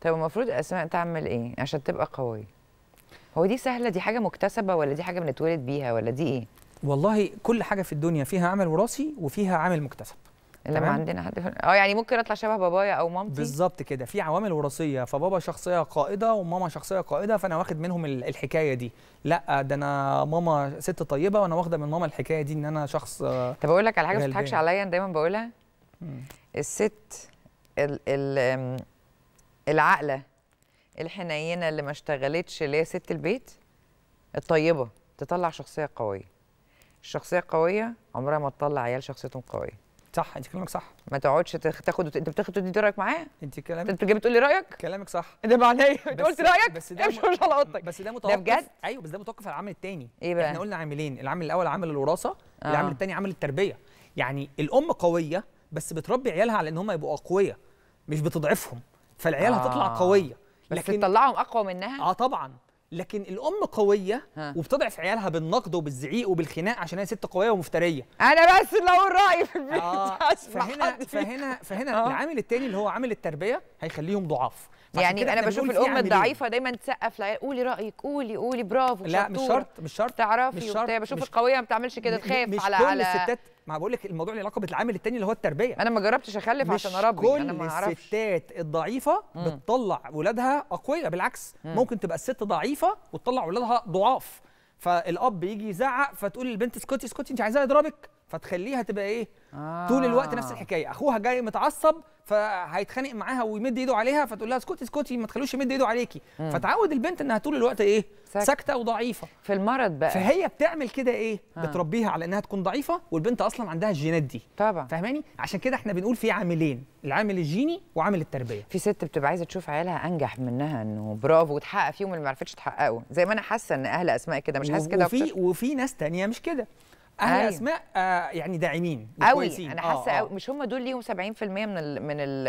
طب المفروض اسماء تعمل ايه عشان تبقى قويه هو دي سهله دي حاجه مكتسبه ولا دي حاجه بنتولد بيها ولا دي ايه والله كل حاجه في الدنيا فيها عمل وراثي وفيها عامل مكتسب لما عندنا حد اه يعني ممكن اطلع شبه بابايا او مامتي بالظبط كده في عوامل وراثيه فبابا شخصيه قائده وماما شخصيه قائده فانا واخد منهم الحكايه دي لا ده انا ماما ست طيبه وانا واخده من ماما الحكايه دي ان انا شخص طب اقول لك على حاجه ما تضحكش عليا انا دايما بقولها الست ال ال العقله الحنينه اللي ما اشتغلتش اللي هي ست البيت الطيبه تطلع شخصيه قويه الشخصيه القويه عمرها ما تطلع عيال شخصيتهم قويه صح انت كلامك صح ما تقعدش تاخد انت بتاخد تدي رايك معاه انت كلامك انت جاي بتقول لي رايك كلامك صح ده معناه ايه انت قلت رايك بس ده مش على اوضتك بس ده متوقف ده بجد ايوه بس ده متوقف على العامل الثاني ايه بقى احنا قلنا عاملين العامل الاول عامل الوراثه آه. العامل الثاني عامل التربيه يعني الام قويه بس بتربي عيالها على ان هم يبقوا اقوياء مش بتضعفهم فالعيال آه. هتطلع قويه لكن بس تطلعهم اقوى منها اه طبعا لكن الام قويه وبتضعف عيالها بالنقد وبالزعيق وبالخناق عشان هي ست قويه ومفتريه انا بس اللي اقول رايي في البيت آه فهنا, فهنا فهنا آه. فهنا العامل التاني اللي هو عامل التربيه هيخليهم ضعاف يعني انا بشوف الام الضعيفه دايما تسقف لا قولي رايك قولي قولي برافو لا مش شرط مش شرط تعرفي مش شرط بشوف مش القويه ما بتعملش كده تخاف على على الستات ما بقول لك الموضوع له علاقه بالعامل الثاني اللي هو التربيه انا ما جربتش اخلف عشان اربي كل انا ما اعرفش الستات الضعيفه م. بتطلع ولادها اقوياء بالعكس م. ممكن تبقى الست ضعيفه وتطلع ولادها ضعاف فالاب يجي يزعق فتقول للبنت اسكتي اسكتي انت عايزاه يضربك فتخليها تبقى ايه آه. طول الوقت نفس آه. الحكايه اخوها جاي متعصب فهيتخانق معاها ويمد ايده عليها فتقول لها اسكتي اسكتي ما تخلوش يمد ايده عليكي مم. فتعود البنت انها طول الوقت ايه ساكته وضعيفه في المرض بقى فهي بتعمل كده ايه آه. بتربيها على انها تكون ضعيفه والبنت اصلا عندها الجينات دي طبعا فاهماني عشان كده احنا بنقول في عاملين العامل الجيني وعامل التربيه في ست بتبقى عايزه تشوف عيالها انجح منها انه برافو وتحقق فيهم اللي ما عرفتش تحققه زي ما انا حاسه ان اهل اسماء كده مش حاسه كده وفي وفي ناس تانية مش كده اهل أيوة. اسماء آه يعني داعمين قوي انا آه، حاسه آه آه. مش هم دول ليهم 70% من الـ من الـ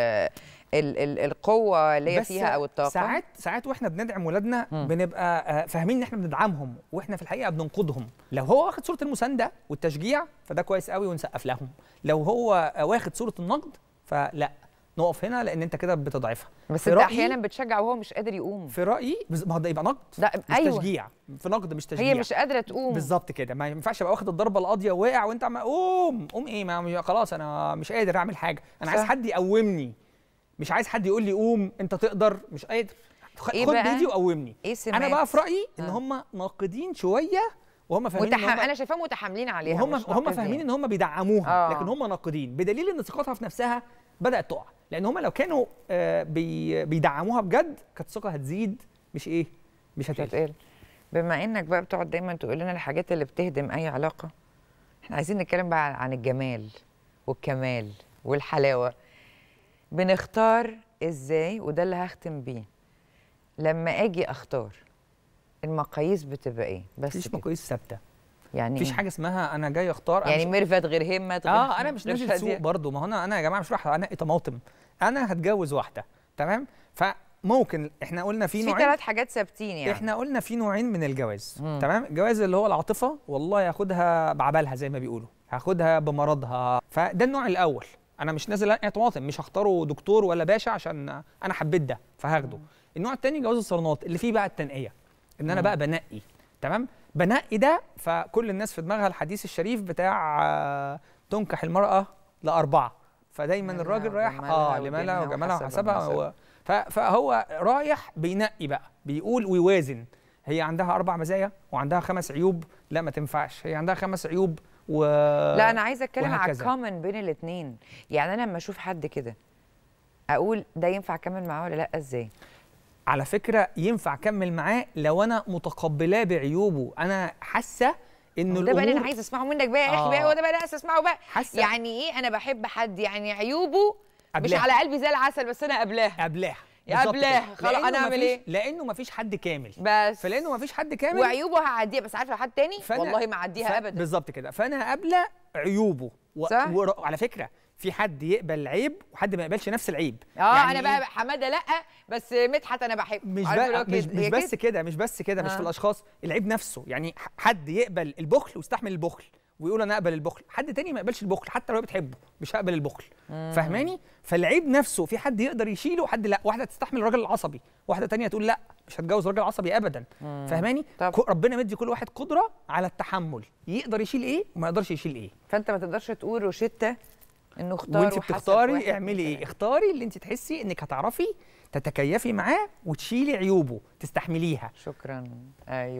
الـ الـ القوه اللي هي فيها او الطاقه ساعات ساعات واحنا بندعم ولادنا بنبقى آه، فاهمين ان احنا بندعمهم واحنا في الحقيقه بننقدهم لو هو واخد صوره المسانده والتشجيع فده كويس قوي ونسقف لهم لو هو آه، واخد صوره النقد فلا نقف هنا لان انت كده بتضعفها بس انت احيانا بتشجع وهو مش قادر يقوم في رايي بز... ما هو ده يبقى نقد ده مش أيوة. تشجيع في نقد مش تشجيع هي مش قادره تقوم بالظبط كده ما ينفعش ابقى واخد الضربه القاضيه وواقع وانت عم قوم قوم ايه ما خلاص انا مش قادر اعمل حاجه انا صح. عايز حد يقومني مش عايز حد يقول لي قوم انت تقدر مش قادر إيه خد إيه وقومني إيه انا بقى في رايي ان آه. هم ناقدين شويه وهم فاهمين متحم... إن هم... انا شايفاهم متحملين عليها هم هم فاهمين ان هم بيدعموها آه. لكن هم ناقدين بدليل ان ثقتها في نفسها بدات تقع لان هم لو كانوا آه، بيدعموها بجد كانت الثقه هتزيد مش ايه مش هتقل بما انك بقى بتقعد دايما تقول لنا الحاجات اللي بتهدم اي علاقه احنا عايزين نتكلم بقى عن الجمال والكمال والحلاوه بنختار ازاي وده اللي هختم بيه لما اجي اختار المقاييس بتبقى ايه بس مفيش مقاييس ثابته يعني مفيش حاجه اسمها انا جاي اختار يعني مش... غير همت غير اه انا مش نازل سوق برضه ما هو انا انا يا جماعه مش رايح انقي إيه، طماطم انا هتجوز واحده تمام فممكن احنا قلنا في نوعين في ثلاث حاجات ثابتين يعني احنا قلنا في نوعين من الجواز مم. تمام الجواز اللي هو العاطفه والله هاخدها بعبالها زي ما بيقولوا هاخدها بمرضها فده النوع الاول انا مش نازل انقي طماطم مش هختاره دكتور ولا باشا عشان انا حبيت ده فهاخده النوع الثاني جواز الصالونات اللي فيه بقى التنقيه ان انا مم. بقى بنقي تمام بنقي ده فكل الناس في دماغها الحديث الشريف بتاع آه، تنكح المرأة لأربعة فدايما الراجل رايح اه لمالها وجمالها وحسبها فهو رايح بينقي بقى بيقول ويوازن هي عندها اربع مزايا وعندها خمس عيوب لا ما تنفعش هي عندها خمس عيوب و لا انا عايزه اتكلم على الكومن بين الاثنين يعني انا لما اشوف حد كده اقول ده ينفع اكمل معاه ولا لا ازاي على فكره ينفع اكمل معاه لو انا متقبلاه بعيوبه انا حاسه انه ده بقى اللي انا عايز اسمعه منك بقى يا اخي آه. بقى هو آه. ده بقى اللي عايز اسمعه بقى حاسة يعني ايه انا بحب حد يعني عيوبه قبلها. مش على قلبي زي العسل بس انا قبلاها قبلاها يا قبلاها خلاص انا اعمل ايه؟ لانه مفيش حد كامل بس فلانه مفيش حد كامل وعيوبه هعديها بس عارفه حد تاني والله ما اعديها ابدا بالظبط كده فانا قابله عيوبه و... صح؟ وعلى فكره في حد يقبل العيب وحد ما يقبلش نفس العيب اه يعني انا إيه؟ بقى حماده لا بس مدحت انا بحبه مش, بقى مش, مش بس كده مش بس كده آه. مش في الاشخاص العيب نفسه يعني حد يقبل البخل ويستحمل البخل ويقول انا اقبل البخل حد تاني ما يقبلش البخل حتى لو بتحبه مش هقبل البخل فاهماني فالعيب نفسه في حد يقدر يشيله وحد لا واحده تستحمل الراجل العصبي واحده تانية تقول لا مش هتجوز راجل عصبي ابدا فاهماني ربنا مدي كل واحد قدره على التحمل يقدر يشيل ايه وما يقدرش يشيل ايه فانت ما تقدرش تقول روشته انه اختار وانت بتختاري اعملي ايه اختاري اللي انت تحسي انك هتعرفي تتكيفي معاه وتشيلي عيوبه تستحمليها شكرا ايوه